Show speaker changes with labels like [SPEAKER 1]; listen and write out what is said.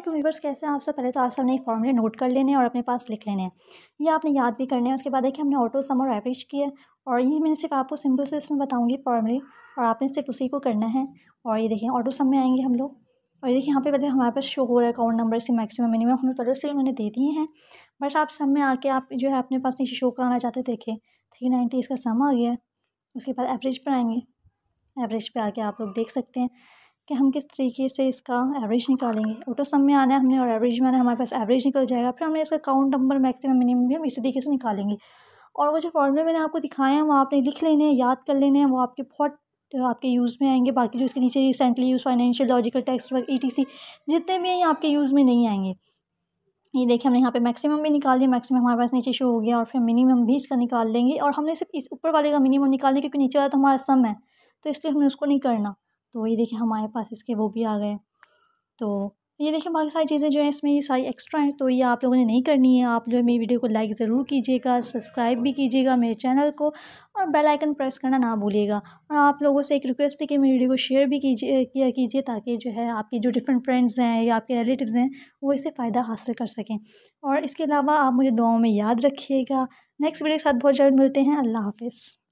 [SPEAKER 1] अल्लाह viewers कैसे हैं आप सब पहले तो आप सब नई फॉर्मूले नोट कर लेने और अपने पास लिख लेने हैं ये आपने याद भी करने हैं उसके बाद देखिए हमने ऑटो सम और एवरेज किया और ये मैंने सिर्फ आपको सिंपल से इसमें बताऊँगी फॉर्मूले और आपने सिर्फ उसी को करना है और ये देखिए ऑटो सम में आएंगे हम लोग और देखिए यहाँ पे बताए हमारे पास शो हो रहा है अकाउंट नंबर से मैक्सिमम मिनिमम हमें पहले से मैंने दे दिए हैं बट आप सब में आके आप जो है अपने पास नीचे शो कराना चाहते देखें थ्री नाइन्टी इसका सम आ गया है उसके बाद एवरेज पर आएंगे एवरेज पे आके आप लोग देख सकते हैं कि हम किस तरीके से इसका एवरेज निकालेंगे ऑटो सम में आना है हमने और एवरेज में आना हमारे पास एवरेज निकल जाएगा फिर हमने इसका काउंट नंबर मैक्सिमम मिनिमम भी हम इसी तरीके से निकालेंगे और वो जो फॉर्मूले मैंने आपको दिखाए हैं वो आपने लिख लेने हैं याद कर लेने हैं वो आपके बहुत आपके यूज़ में आएंगे बाकी जो इसके नीचे recently use financial logical tax work ई जितने भी हैं ये आपके यूज़ में नहीं आएंगे ये देखिए हमने यहाँ पे मैक्सिमम भी निकाल दिया मैक्सिमम हमारे पास नीचे शो हो गया और फिर मिनिमम भी इसका निकाल लेंगे और हमने सिर्फ इस ऊपर वाले का मिनिमम निकाल दिया क्योंकि नीचे वाला तो हमारा सम है तो इसलिए हमने उसको नहीं करना तो ये देखिए हमारे पास इसके वो भी आ गए तो ये देखिए बाकी सारी चीज़ें जो हैं इसमें ये सारी एक्स्ट्रा हैं तो ये आप लोगों ने नहीं करनी है आप जो है मेरी वीडियो को लाइक ज़रूर कीजिएगा सब्सक्राइब भी कीजिएगा मेरे चैनल को और बेल आइकन प्रेस करना ना भूलिएगा और आप लोगों से एक रिक्वेस्ट है कि मेरी वीडियो को शेयर भी कीजिए किया कीजिए ताकि जो है आपके जो डिफरेंट फ्रेंड्स हैं या आपके रिलेटिव हैं वो इससे फ़ायदा हासिल कर सकें और इसके अलावा आप मुझे दुआओं में याद रखिएगा नेक्स्ट वीडियो के साथ बहुत जल्द मिलते हैं अल्लाह हाफिज़